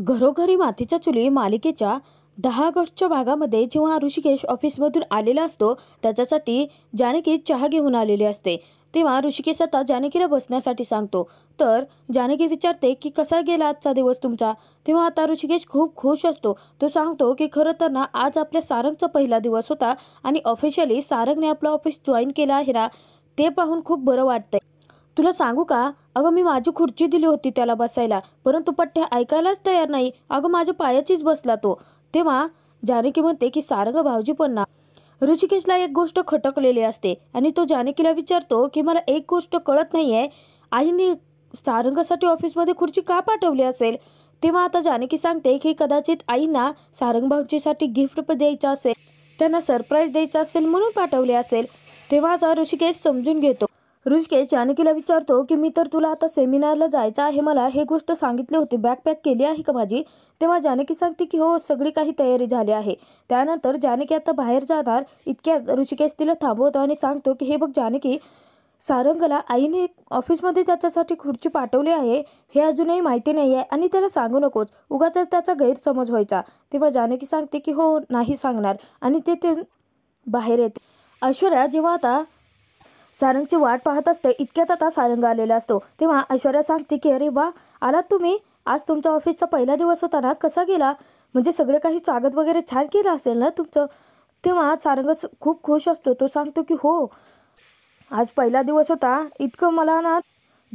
घरोघरी मातीच्या चुली मालिकेच्या दहा ऑगस्टच्या भागामध्ये जेव्हा ऋषिकेश ऑफिसमधून आलेला असतो त्याच्यासाठी जानकी चहा घेऊन आलेली असते तेव्हा ऋषिकेश आता जानकीला बसण्यासाठी सांगतो तर जानकी विचारते की कसा गेला आजचा दिवस तुमचा तेव्हा आता ऋषिकेश खूप खुश असतो तो सांगतो की खरं तर ना आज आपल्या सारंगचा पहिला दिवस होता आणि ऑफिशियली सारंगने आपलं ऑफिस जॉईन केला आहे ना ते पाहून खूप बरं वाटतंय तुला सांगू का अगं मी माझी खुर्ची दिली होती त्याला बसायला परंतु पठ्ठ्या ऐकायलाच तयार नाही अगं माझ्या पायाचीच बसला तो तेव्हा जानकी म्हणते की सारंग भाऊजी पण ना ऋषिकेशला एक गोष्ट खटकलेली असते आणि तो जानकीला विचारतो की मला एक गोष्ट कळत नाही आहे आईने सारंगासाठी ऑफिसमध्ये खुर्ची का पाठवली असेल तेव्हा आता जानकी सांगते की कदाचित आईना सारंग भाऊजीसाठी गिफ्ट पण द्यायचं असेल त्यांना सरप्राईज द्यायचा असेल म्हणून पाठवले असेल तेव्हा आता ऋषिकेश समजून घेतो ऋषिकेश जानकीला विचारतो की मी तर तुला आता सेमिनारला जायचं आहे मला हे गोष्ट सांगितली होती बॅकपॅक केली आहे का माझी तेव्हा जानकी सांगते की हो सगळी काही तयारी झाली आहे त्यानंतर जानकी आता बाहेर जाणार इतक्या ऋषिकेश तिला थांबवतो आणि सांगतो की हे बघ जानकी सारंगला आईने ऑफिसमध्ये त्याच्यासाठी खुर्ची पाठवली आहे हे अजूनही माहिती नाही आहे आणि त्याला सांगू नकोच उगाच त्याचा गैरसमज व्हायचा तेव्हा जानकी सांगते की हो नाही सांगणार आणि ते बाहेर येते ऐश्वर्या जेव्हा आता सारंगची वाट पाहत असते इतक्यात आता सारंग आलेला असतो तेव्हा ऐश्वर्या सांगते की अरे वा आलात तुम्ही आज तुमच्या ऑफिसचा पहिला दिवस होता ना कसा गेला म्हणजे सगळं काही स्वागत वगैरे छान केलं असेल ना तुमचं तेव्हा सारंग खूप खुश असतो तो सांगतो की हो आज पहिला दिवस होता इतकं मला ना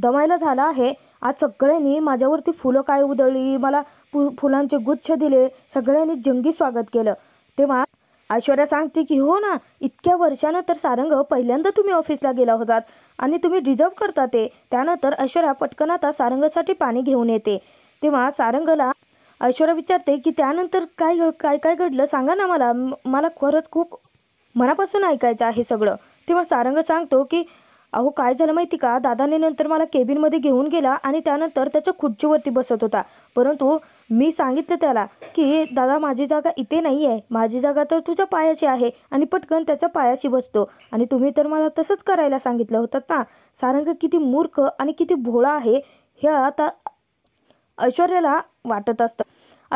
दमायला झाला आहे आज सगळ्यांनी माझ्यावरती फुलं काय उधळली मला फु फुलांचे गुच्छ दिले सगळ्यांनी जंगी स्वागत केलं तेव्हा ऐश्वर्या सांगते की हो ना इतक्या वर्षानंतर तर सारंग पहिल्यांदा तुम्ही ऑफिसला गेला होतात आणि तुम्ही डिझर्व करता ते त्यानंतर ऐश्वर्या पटकन आता सारंगासाठी पाणी घेऊन येते तेव्हा सारंगला ऐश्वर्या विचारते की त्यानंतर काय काय काय घडलं सांगा ना मला मला खरंच खूप मनापासून ऐकायचं आहे सगळं तेव्हा सारंग सांगतो की अहो काय झालं माहिती का दादाने नंतर मला केबिनमध्ये घेऊन गेला आणि त्यानंतर त्याच्या खुर्चीवरती बसत होता परंतु मी सांगितलं त्याला की दादा माझी जागा इथे नाही आहे माझी जागा तर तुझ्या पायाशी आहे आणि पटकन त्याच्या पायाशी बसतो आणि तुम्ही तर मला तसंच करायला सांगितलं होतं ना सारंग किती मूर्ख आणि किती भोळा आहे हे आता ऐश्वर्याला वाटत असतं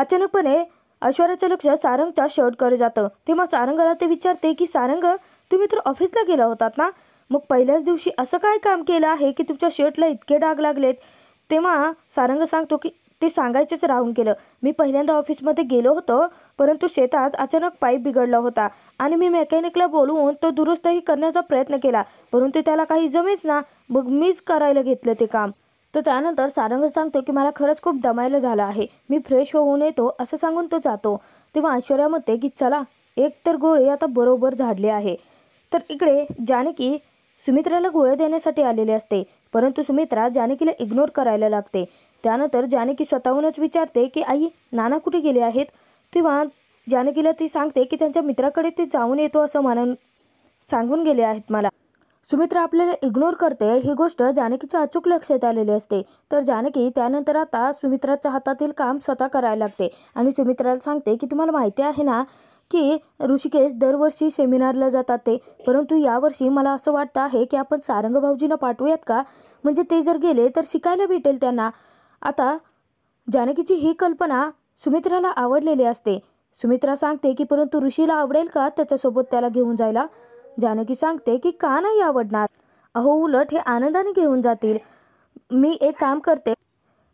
अचानकपणे ऐश्वर्याचं लक्ष सारंगच्या शर्टकडे जातं तेव्हा सारंगाला ते विचारते की सारंग तुम्ही तर ऑफिसला गेला होतात ना मग पहिल्याच दिवशी असं काय काम केलं आहे की तुमच्या शर्टला इतके डाग लागलेत तेव्हा सारंग सांगतो की ते सांगायचेच राहून केलं मी पहिल्यांदा ऑफिसमध्ये गेलो होतो परंतु शेतात अचानक पाईप बिघडला होता आणि मी मेकॅनिकला बोलवून तो दुरुस्तही करण्याचा प्रयत्न केला परंतु त्याला काही जमेच ना मग मीच करायला घेतलं ते काम तर त्यानंतर सारंग सांगतो की मला खरंच खूप दमायला झालं आहे मी फ्रेश होऊन येतो असं सांगून तो जातो तेव्हा ऐश्वर्या की चला एक तर गोळे आता बरोबर झाडले आहे तर इकडे जानकी सुमित्राला गोळ्या देण्यासाठी आलेले असते परंतु सुमित्रा जानकीला इग्नोर करायला लागते त्यानंतर जानकी स्वतःहूनच विचारते की आई नाना कुठे गेले आहेत तेव्हा जानकीला ती सांगते की त्यांच्या मित्राकडे ते जाऊन येतो असं मानून सांगून गेले आहेत मला सुमित्रा आपल्याला इग्नोर करते ही गोष्ट जानकीच्या अचूक लक्षात आलेली असते तर जानकी त्यानंतर आता सुमित्राच्या हातातील काम स्वतः करायला लागते आणि सुमित्राला सांगते की तुम्हाला माहिती आहे ना की ऋषिकेश दरवर्षी सेमिनारला जातात ते परंतु यावर्षी मला असं वाटतं आहे की आपण सारंग भाऊजीना पाठवूयात का म्हणजे ते जर गेले तर शिकायला भेटेल त्यांना आता जानकीची ही कल्पना सुमित्राला आवडलेली असते सुमित्रा सांगते की परंतु ऋषीला आवडेल का त्याच्यासोबत त्याला घेऊन जायला जानकी सांगते की का नाही आवडणार अहो उलट हे आनंदाने घेऊन जातील मी एक काम करते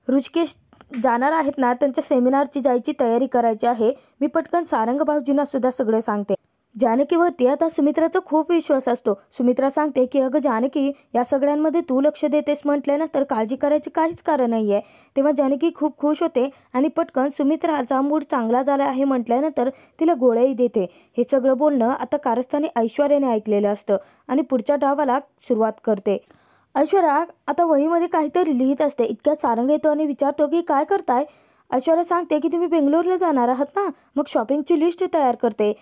ऋषिकेश जाणार आहेत ना त्यांच्या सेमिनारची जायची तयारी करायची आहे मी पटकन सारंग भाऊजींना सुद्धा सगळं सांगते जानकीवरती आता सुमित्राचा खूप विश्वास असतो सुमित्रा सांगते की अगं जानकी या सगळ्यांमध्ये तू लक्ष देतेस म्हटलं ना तर काळजी करायचे काहीच कारण नाही आहे तेव्हा जानकी खूप खुश होते आणि पटकन सुमित्राचा मूड चांगला झाला आहे म्हटल्यानंतर तिला गोळ्याही देते हे सगळं बोलणं आता कारस्थानी ऐश्वर्याने ऐकलेलं असतं आणि पुढच्या डावाला सुरुवात करते ऐश्वर्या आता वहीमध्ये काहीतरी लिहित असते इतक्यात सारंग येतो आणि विचारतो की काय करताय ऐश्वर्या सांगते की तुम्ही बेंगलोरला जाणार आहात ना मग शॉपिंगची लिस्ट तयार करते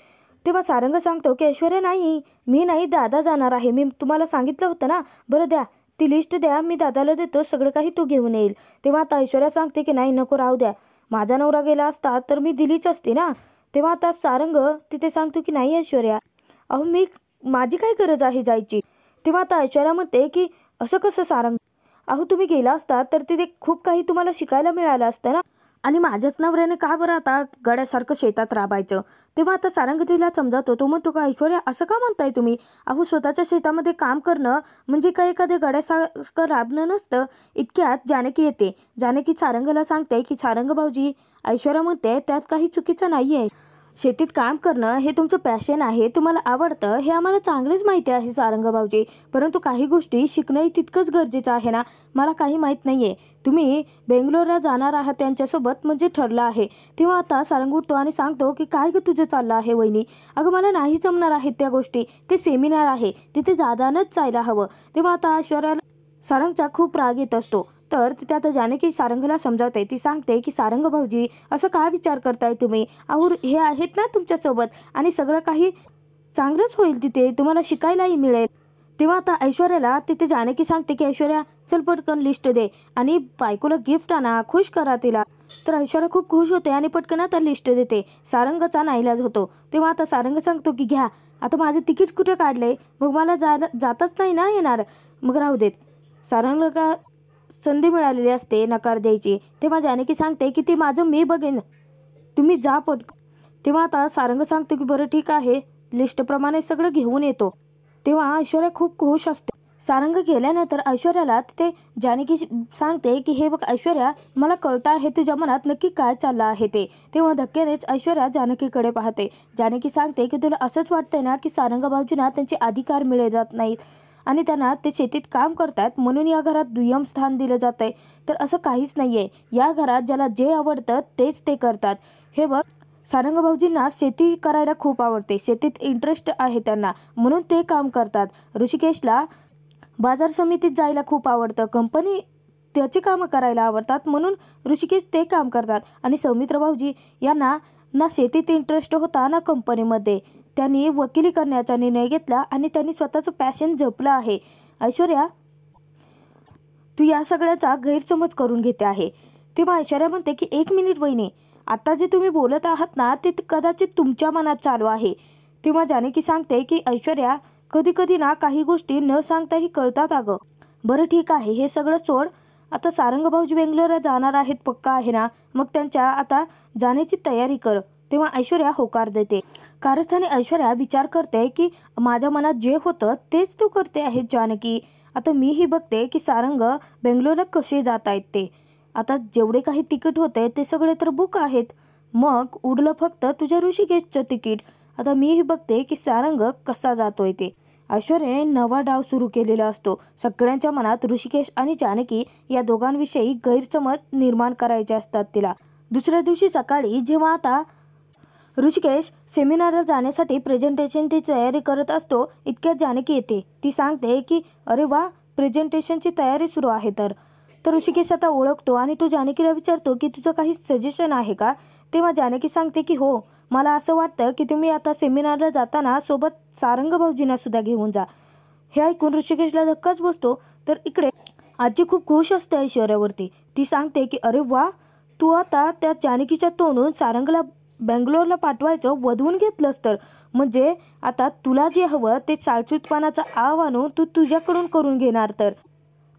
तेव्हा सारंग सांगतो की ऐश्वर्या नाही मी नाही दादा जाणार आहे मी तुम्हाला सांगितलं होतं ना बरं द्या ती लिस्ट द्या मी दादाला देतो सगळं काही तू घेऊन येईल तेव्हा आता ऐश्वर्या सांगते की नाही नको राहू द्या माझा नवरा गेला असता तर मी दिलीच असते ना तेव्हा आता सारंग तिथे सांगतो की नाही ऐश्वर्या अहो मी माझी काय गरज आहे जायची तेव्हा आता ऐश्वर्या म्हणते की असं कसं सारंग अहो तुम्ही गेला असता तर तिथे खूप काही तुम्हाला शिकायला मिळालं असतं ना आणि माझ्याच नवऱ्याने का बरं आता गड्यासारखं शेतात राबायचं तेव्हा आता सारंग तिला समजावतो तो मग का ऐश्वर्या असं का म्हणताय तुम्ही अहो स्वतःच्या शेतामध्ये काम करणं म्हणजे काही एखाद्या गड्यासारखं राबणं नसतं इतक्यात जानकी येते जानकी सारंगला सांगते की सारंग भाऊजी ऐश्वर्या म्हणते त्यात काही चुकीचं नाही आहे शेतीत काम करणं हे तुमचं पॅशन आहे तुम्हाला आवडतं हे आम्हाला चांगलीच माहिती आहे सारंग परंतु काही गोष्टी शिकणंही तितकंच गरजेचं आहे ना मला काही माहीत नाही आहे तुम्ही बेंगलोरला जाणार आहात त्यांच्यासोबत म्हणजे ठरलं आहे तेव्हा आता सारंग उठतो आणि सांगतो की काय गं तुझं चाललं आहे वहिनी अगं मला नाही जमणार आहेत त्या गोष्टी ते सेमिनार आहे तिथे जादानच जायला हवं तेव्हा आता ऐश्वर्याला सारंगचा खूप राग येत असतो तर तिथे आता जानकी सारंगला समजावते ती सांगते की सारंग भाऊजी असं का विचार करताय तुम्ही अहो हे आहेत ना तुमच्यासोबत आणि सगळं काही चांगलंच होईल तिथे तुम्हाला शिकायलाही मिळेल तेव्हा आता ऐश्वर्याला तिथे जानकी सांगते की ऐश्वर्या चल पटकन लिस्ट दे आणि बायकोला गिफ्ट आणा खुश करा तिला तर ऐश्वर्या खूप खुश होते आणि पटकन आता लिस्ट देते सारंगचा नाईलाज होतो तेव्हा आता सारंग सांगतो की घ्या आता माझं तिकीट कुठे काढले मग मला जातच जाताच नाही ना येणार मग राहू देत सारंग का संधी मिळालेली असते नकार द्यायची तेव्हा जानकी सांगते की ते माझं मी बघेन तुम्ही जा पट तेव्हा आता सारंग सांगतो की बरं ठीक आहे लिस्टप्रमाणे सगळं घेऊन येतो तेव्हा ऐश्वर्या खूप खुश असते सारंग गेल्यानंतर ऐश्वर्याला ते जानकी सांगते की हे बघ ऐश्वर्या मला कळतं आहे तुझ्या मनात नक्की काय चाललं आहे ते तेव्हा धक्क्यानेच ऐश्वर्या जानकीकडे पाहते जानकी सांगते की तुला असंच वाटतंय ना की सारंग बाजूना त्यांचे अधिकार मिळे जात नाहीत आणि त्यांना ते शेतीत काम करतात म्हणून या घरात दुय्यम स्थान दिलं जात आहे तर असं काहीच नाही आहे या घरात ज्याला जे आवडतं तेच ते करतात हे बघ सारंग भाऊजींना शेती करायला खूप आवडते शेतीत इंटरेस्ट आहे त्यांना म्हणून ते काम करतात ऋषिकेशला बाजार समितीत जायला खूप आवडतं कंपनी त्याची कामं करायला आवडतात म्हणून ऋषिकेश ते काम करतात आणि सौमित्र भाऊजी यांना ना शेतीत इंटरेस्ट होता ना कंपनीमध्ये त्यांनी वकिली करण्याचा निर्णय घेतला आणि त्यांनी स्वतःचं पॅशन जपलं आहे ऐश्वर्या तू या सगळ्याचा गैरसमज करून घेते आहे तेव्हा ऐश्वर्या म्हणते की एक मिनिट वहिने आता जे तुम्ही बोलत आहात ना ते कदाचित तुमच्या मनात चालू आहे तेव्हा जानकी सांगते की ऐश्वर्या कधी कधी ना काही गोष्टी न सांगताही कळतात अगं बरं ठीक आहे हे सगळं सोड आता सारंग भाऊजी बेंगलोरला जाणार आहेत पक्का आहे ना मग त्यांच्या आता जाण्याची तयारी कर तेव्हा ऐश्वर्या होकार देते कारस्थानी ऐश्वर्या विचार करते की माझ्या मनात जे होतं तेच तू करते आहे जानकी आता मीही बघते की सारंग बेंगलोरला कसे जात आहेत ते आता जेवढे काही तिकीट होते ते सगळे तर बुक आहेत मग उडलं फक्त तुझ्या ऋषिकेशचं तिकीट आता मीही बघते की सारंग कसा जातोय ते ऐश्वर्याने नवा डाव सुरू केलेला असतो सगळ्यांच्या मनात ऋषिकेश आणि जानकी या दोघांविषयी गैरसमज निर्माण करायचे असतात तिला दुसऱ्या दिवशी सकाळी जेव्हा आता ऋषिकेश सेमिनारला जाण्यासाठी प्रेझेंटेशनची तयारी करत असतो इतक्या जानकी येते ती सांगते की अरे वा प्रेझेंटेशनची तयारी सुरू आहे तर तर ऋषिकेश आता ओळखतो आणि तो जानकीला विचारतो की तुझं काही सजेशन आहे का तेव्हा जानकी सांगते की हो मला असं वाटतं की तुम्ही आता सेमिनारला जाताना सोबत सारंग भाऊजींना सुद्धा घेऊन जा हे ऐकून ऋषिकेशला धक्काच बसतो तर इकडे आजी खूप खुश असते ऐश्वर्यावरती ती सांगते की अरे वा तू आता त्या जानकीच्या तोंडून सारंगला बँगलोरला पाठवायचं वधवून घेतलंस तर म्हणजे आता तुला जे हवं ते चालचूतपणाचं आव्हान तू तुझ्याकडून करून घेणार तर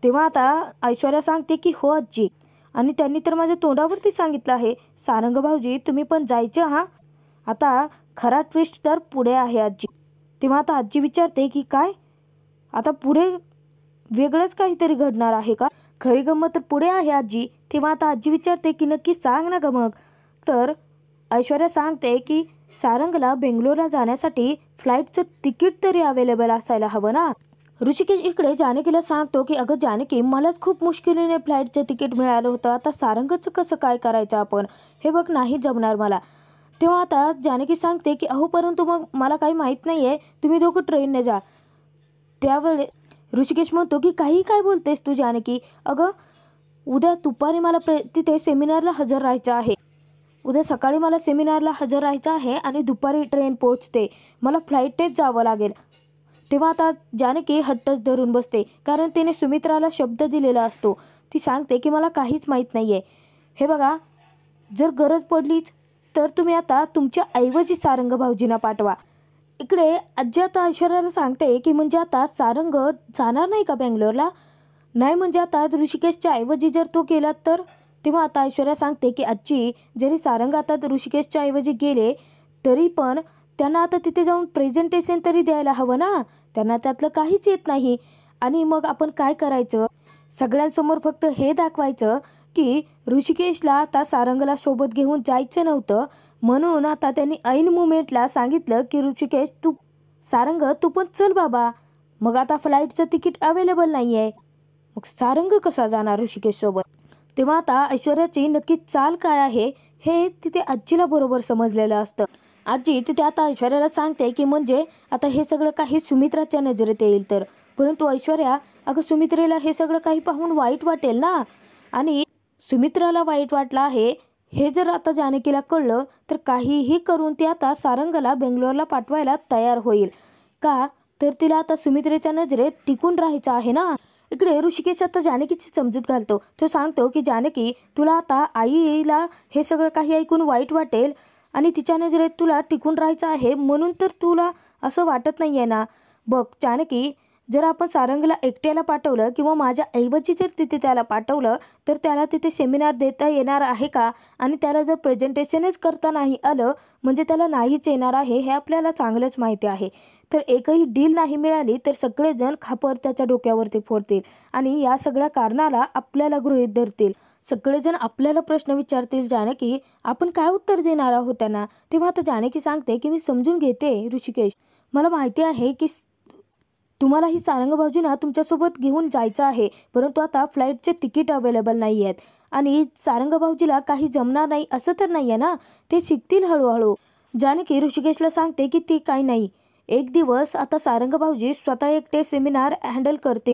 तेव्हा आता ऐश्वर्या सांगते की हो आजी आणि त्यांनी तर माझ्या तोंडावरती सांगितलं आहे सारंग भाऊजी तुम्ही पण जायचं हा आता खरा ट्विस्ट तर पुढे आहे आजी तेव्हा आता आजी विचारते की काय आता पुढे वेगळंच काहीतरी घडणार आहे का खरी गंमत तर पुढे आहे आजी तेव्हा आता आजी विचारते की नक्की सांग ना ग मग तर ऐश्वर्या सांगते की सारंगला बेंगलोरला जाण्यासाठी फ्लाईटचं तिकीट तरी अवेलेबल असायला हवं ना ऋषिकेश इकडे जानकीला सांगतो की अगं जानकी मलाच खूप मुश्किलीने फ्लाईटचं तिकीट मिळालं होतं आता सारंगचं कसं काय करायचं आपण हे बघ नाही जमणार मला तेव्हा आता जानकी सांगते की अहो परंतु मग मला काही माहीत नाही आहे तुम्ही दोघं ट्रेनने जा त्यावेळे ऋषिकेश म्हणतो की काही काय बोलतेस तू जानकी अगं उद्या दुपारी मला तिथे सेमिनारला हजर राहायचं आहे उद्या सकाळी मला सेमिनारला हजर राहायचं आहे आणि दुपारी ट्रेन पोहोचते मला फ्लाईटेच जावं लागेल तेव्हा आता जानकी हट्टच धरून बसते कारण तिने सुमित्राला शब्द दिलेला असतो ती सांगते की मला काहीच माहीत नाही आहे हे बघा जर गरज पडलीच तर तुम्ही आता तुमच्या ऐवजी सारंग भाऊजींना पाठवा इकडे आजी आता ऐश्वर्याला सांगते की म्हणजे आता सारंग जाणार नाही का बँगलोरला नाही म्हणजे आता ऋषिकेशच्या ऐवजी जर तो गेला तर तेव्हा आता ऐश्वर्या सांगते की आजी जरी सारंग आता ऋषिकेशच्या ऐवजी गेले तरी पण त्यांना आता तिथे जाऊन प्रेझेंटेशन तरी द्यायला हवं ना त्यांना त्यातलं काहीच येत नाही आणि मग आपण काय करायचं सगळ्यांसमोर फक्त हे दाखवायचं की ऋषिकेशला आता सारंगला सोबत घेऊन जायचं नव्हतं म्हणून आता त्यांनी ऐन मुमेंटला सांगितलं की ऋषिकेश तू सारंग तू पण चल बाबा मग आता फ्लाईटचं तिकीट अवेलेबल नाही आहे मग सारंग कसा जाणार ऋषिकेश सोबत तेव्हा आता ऐश्वर्याची नक्की चाल काय आहे हे तिथे आजीला बरोबर समजलेलं असतं आजी तिथे आता ऐश्वर्याला सांगते की म्हणजे आता हे सगळं काही सुमित्राच्या नजरेत येईल तर परंतु ऐश्वर्या अगं सुमित्रेला हे सगळं काही पाहून वाईट वाटेल ना आणि सुमित्राला वाईट वाटलं आहे हे जर आता जानकीला कळलं तर काहीही करून ती आता सारंगला बेंगलोरला पाठवायला तयार होईल का तर तिला आता सुमित्रेच्या नजरेत टिकून राहायचं आहे ना इकडे ऋषिकेश आता जानकीची समजूत घालतो तो सांगतो की जानकी तुला आता आईला हे सगळं काही ऐकून वाईट वाटेल आणि तिच्या नजरेत तुला टिकून राहायचं आहे म्हणून तर तुला असं वाटत नाही आहे ना बघ जानकी जर आपण सारंगला एकट्याला पाठवलं किंवा माझ्या ऐवजी जर तिथे त्याला पाठवलं तर त्याला तिथे सेमिनार देता येणार आहे का आणि त्याला जर प्रेझेंटेशनच करता नाही आलं म्हणजे त्याला नाहीच येणार आहे हे आपल्याला चांगलंच माहिती आहे तर एकही डील नाही मिळाली तर सगळेजण खापर त्याच्या डोक्यावरती फोडतील आणि या सगळ्या कारणाला आपल्याला गृहीत धरतील सगळेजण आपल्याला प्रश्न विचारतील जानकी आपण काय उत्तर देणार आहोत त्यांना तेव्हा आता जानकी सांगते की मी समजून घेते ऋषिकेश मला माहिती आहे की तुम्हाला ही सारंग तुमच्यासोबत घेऊन जायचं आहे परंतु आता फ्लाईटचे तिकीट अवेलेबल नाही आहेत आणि सारंग भाऊजीला काही जमणार नाही असं तर नाही आहे ना ते शिकतील हळूहळू जानकी ऋषिकेशला सांगते की ती काही नाही एक दिवस आता सारंग भाऊजी स्वतः एकटे सेमिनार हँडल करते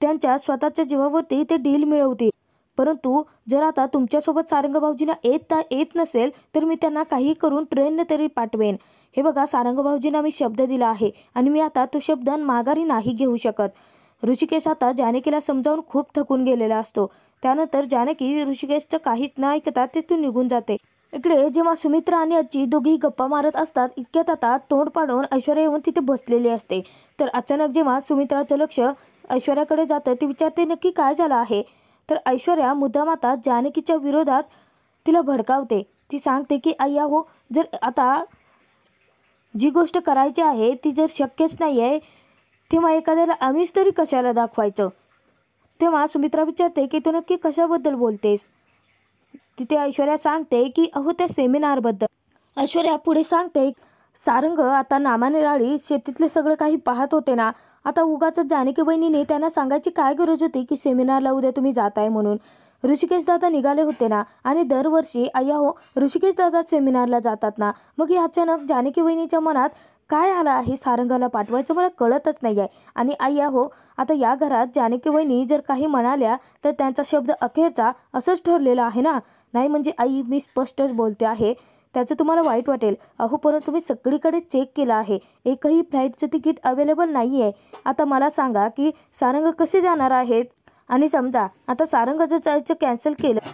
त्यांच्या स्वतःच्या जीवावरती ते डील मिळवतील परंतु जर आता तुमच्यासोबत सारंग भाऊजींना येत येत नसेल तर मी त्यांना काही करून ट्रेननं तरी पाठवेन हे बघा सारंग भाऊजींना मी शब्द दिला आहे आणि मी आता तो शब्द माघारी नाही घेऊ शकत ऋषिकेश आता जानकीला समजावून खूप थकून गेलेला असतो त्यानंतर जानकी ऋषिकेशचं काहीच न ऐकता तिथून निघून जाते इकडे जेव्हा सुमित्रा आणि आजी दोघी गप्पा मारत असतात इतक्यात आता तोंड पाडून ऐश्वर्या येऊन तिथे बसलेली असते तर अचानक जेव्हा सुमित्राचं लक्ष ऐश्वर्याकडे जातं ती विचारते नक्की काय झालं आहे तर ऐश्वर्या मुद्दामाता जानकीच्या विरोधात तिला भडकावते ती सांगते की आय्या हो जर आता जी गोष्ट करायची आहे ती जर शक्यच नाही आहे तेव्हा एखाद्याला आम्हीच तरी कशाला दाखवायचं तेव्हा सुमित्रा विचारते की तू नक्की कशाबद्दल बोलतेस तिथे ऐश्वर्या सांगते की अहो त्या सेमिनारबद्दल ऐश्वर्या पुढे सांगते सारंग आता नामानिराळी शेतीतले सगळं काही पाहत होते ना आता उगाच जानकी बहिणीने त्यांना सांगायची काय गरज होती की सेमिनारला उद्या तुम्ही जात आहे म्हणून ऋषिकेश दादा निघाले होते ना आणि दरवर्षी अय्या हो ऋषिकेश दादा सेमिनारला जातात ना मग हे अचानक जानकी बहिणीच्या मनात काय आलं आहे सारंगाला पाठवायचं मला कळतच नाही आहे आणि आय्या हो आता या घरात जानकी वहिनी जर काही म्हणाल्या तर त्यांचा शब्द अखेरचा असंच ठरलेला आहे ना नाही म्हणजे आई मी स्पष्टच बोलते आहे त्याचं तुम्हाला वाईट वाटेल अहो परंतु मी सगळीकडे चेक केला आहे एकही फ्लाईटचं तिकीट अवेलेबल नाही आहे आता मला सांगा की सारंग कसे जाणार आहेत आणि समजा आता सारंग जर जायचं कॅन्सल केलं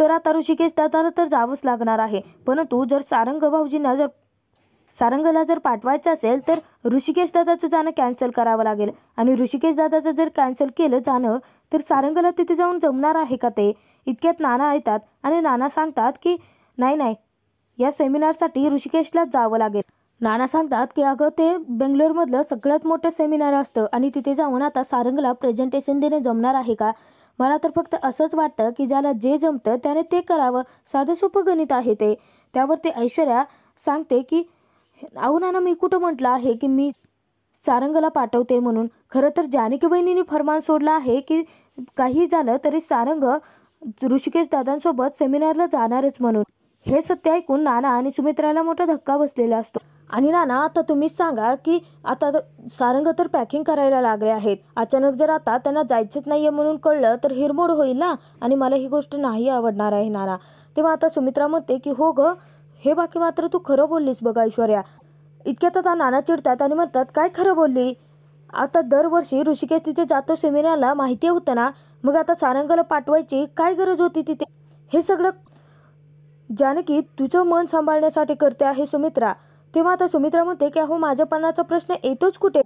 तर आता ऋषिकेश दादाला तर जावंच लागणार आहे परंतु जर सारंग भाऊजींना जर सारंगला जर पाठवायचं असेल तर ऋषिकेश दादाचं जाणं कॅन्सल करावं लागेल आणि ऋषिकेश दादाचं जर कॅन्सल केलं जाणं तर सारंगला तिथे जाऊन जमणार आहे का ते इतक्यात नाना येतात आणि नाना सांगतात की नाही नाही या सेमिनारसाठी ऋषिकेशला जावं लागेल नाना सांगतात की अगं ते बेंगलोरमधलं सगळ्यात मोठं सेमिनार असतं आणि तिथे जाऊन आता सारंगला प्रेझेंटेशन देणे जमणार आहे का मला तर फक्त असंच वाटतं की ज्याला जे जमतं त्याने ते करावं साधं सोपं गणित आहे ते त्यावर ते ऐश्वर्या सांगते की अहो नाना मी कुठं म्हटलं आहे की मी सारंगला पाठवते म्हणून खरं तर जानकी वहिनीने फरमान सोडला आहे की काही झालं तरी सारंग ऋषिकेश दादांसोबत सेमिनारला जाणारच म्हणून हे सत्य ऐकून नाना आणि सुमित्राला मोठा धक्का बसलेला असतो आणि नाना आता तुम्हीच सांगा की आता सारंग तर पॅकिंग करायला लागले आहेत अचानक जर आता त्यांना जायचंच नाहीये म्हणून कळलं तर हिरमोड होईल ना आणि मला ही गोष्ट नाही आवडणार आहे नाना तेव्हा आता सुमित्रा म्हणते की हो ग हे बाकी मात्र तू खरं बोललीस बघा ऐश्वर्या इतक्यात आता नाना चिडतात आणि म्हणतात काय खरं बोलली आता दरवर्षी ऋषिकेश तिथे जातो सेमिनारला माहिती होतं ना मग आता सारंगाला पाठवायची काय गरज होती तिथे हे सगळं जानकी तुझं मन सांभाळण्यासाठी करते आहे सुमित्रा तेव्हा आता सुमित्रा म्हणते की अहो माझ्यापणाचा प्रश्न येतोच कुठे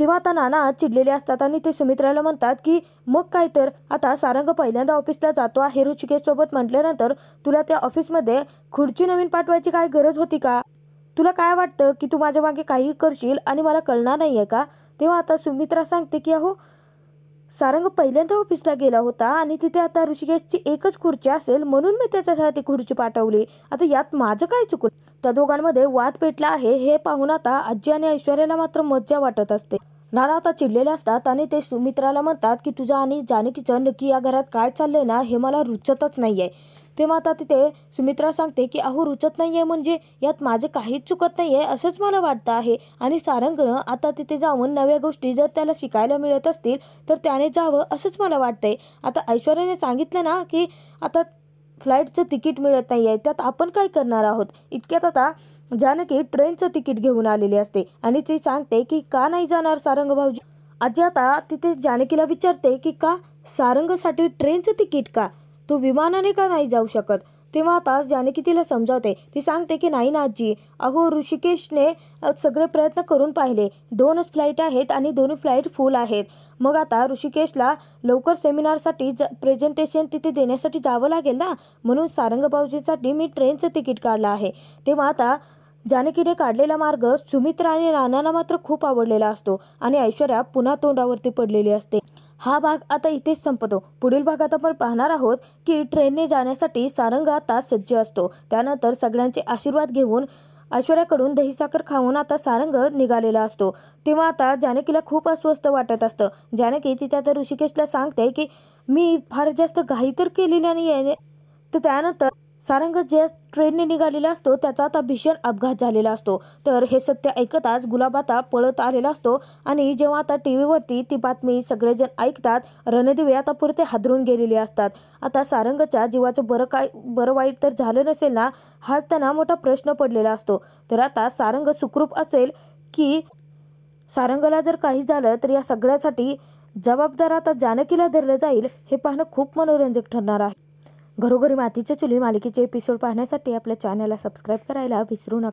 तेव्हा आता नाना चिडलेले असतात आणि ते सुमित्राला म्हणतात की मग काय तर आता सारंग पहिल्यांदा ऑफिसला जातो आहे सोबत म्हटल्यानंतर तुला त्या ऑफिसमध्ये खुर्ची नवीन पाठवायची काय गरज होती का तुला काय वाटतं की तू माझ्या मागे काही करशील आणि मला कळणार नाही आहे का तेव्हा आता सुमित्रा सांगते की अहो सारंग पहिल्यांदा ऑफिसला गेला होता आणि तिथे आता ऋषिकेशची एकच खुर्ची असेल म्हणून मी त्याच्यासाठी खुर्ची पाठवली आता यात माझं काय चुकलं त्या दोघांमध्ये वाद पेटला आहे हे पाहून आता आजी आणि ऐश्वर्याला मात्र मज्जा वाटत असते नाना आता चिडलेले असतात आणि ते सुमित्राला म्हणतात की तुझा आणि जानकीचं नक्की या घरात काय चाललंय ना हे मला रुचतच नाहीये तेव्हा आता तिथे सुमित्रा सांगते की अहो रुचत नाही आहे म्हणजे यात माझे काहीच चुकत नाही आहे असंच मला वाटतं आहे आणि सारंगनं आता तिथे जाऊन नव्या गोष्टी जर त्याला शिकायला मिळत असतील तर त्याने जावं असंच मला वाटतंय आता ऐश्वर्याने सांगितलं ना की आता फ्लाईटचं तिकीट मिळत नाही आहे त्यात आपण काय करणार आहोत इतक्यात आता जानकी ट्रेनचं तिकीट घेऊन आलेली असते आणि ती सांगते की का नाही जाणार सारंग भाऊजी आजी आता तिथे जानकीला विचारते की का सारंगसाठी ट्रेनचं तिकीट का तू विमानाने का नाही जाऊ शकत तेव्हा तास जानकी तिला समजावते ती सांगते की नाही नाथजी अहो ऋषिकेशने सगळे प्रयत्न करून पाहिले दोनच फ्लाईट आहेत आणि दोन्ही फ्लाईट फुल आहेत मग आता ऋषिकेशला लवकर सेमिनारसाठी ज प्रेझेंटेशन तिथे देण्यासाठी जावं लागेल ना म्हणून सारंगबाऊजीसाठी मी ट्रेनचं तिकीट काढलं आहे तेव्हा आता जानकीने काढलेला मार्ग सुमित्रा आणि मात्र खूप आवडलेला असतो आणि ऐश्वर्या पुन्हा तोंडावरती पडलेली असते हा भाग आता इथेच संपतो पुढील भागात आपण पाहणार आहोत की ट्रेनने जाण्यासाठी सारंग आता सज्ज असतो त्यानंतर सगळ्यांचे आशीर्वाद घेऊन ऐश्वर्याकडून दहीसाखर खाऊन आता सारंग निघालेला असतो तेव्हा आता जानकीला खूप अस्वस्थ वाटत असतं जानकी तिथे त्या ऋषिकेशला सांगते की मी फार जास्त घाई तर केलेली नाही आहे तर त्यानंतर सारंग ज्या ट्रेनने निघालेला असतो त्याचा आता भीषण अपघात झालेला असतो तर हे सत्य ऐकताच गुलाब आता पळत आलेला असतो आणि जेव्हा आता टी व्हीवरती ती बातमी सगळेजण ऐकतात रणदिवे आता पुरते हादरून गेलेले असतात आता सारंगच्या जीवाचं बरं काय बरं वाईट तर झालं नसेल ना हाच त्यांना मोठा प्रश्न पडलेला असतो तर आता सारंग सुखरूप असेल की सारंगला जर काही झालं तर या सगळ्यासाठी जबाबदार आता जानकीला धरलं जाईल हे पाहणं खूप मनोरंजक ठरणार आहे घरोघरी मातीच्या चुली मालिकेचे एपिसोड पाहण्यासाठी आपल्या चॅनलला सबस्क्राईब करायला विसरू नका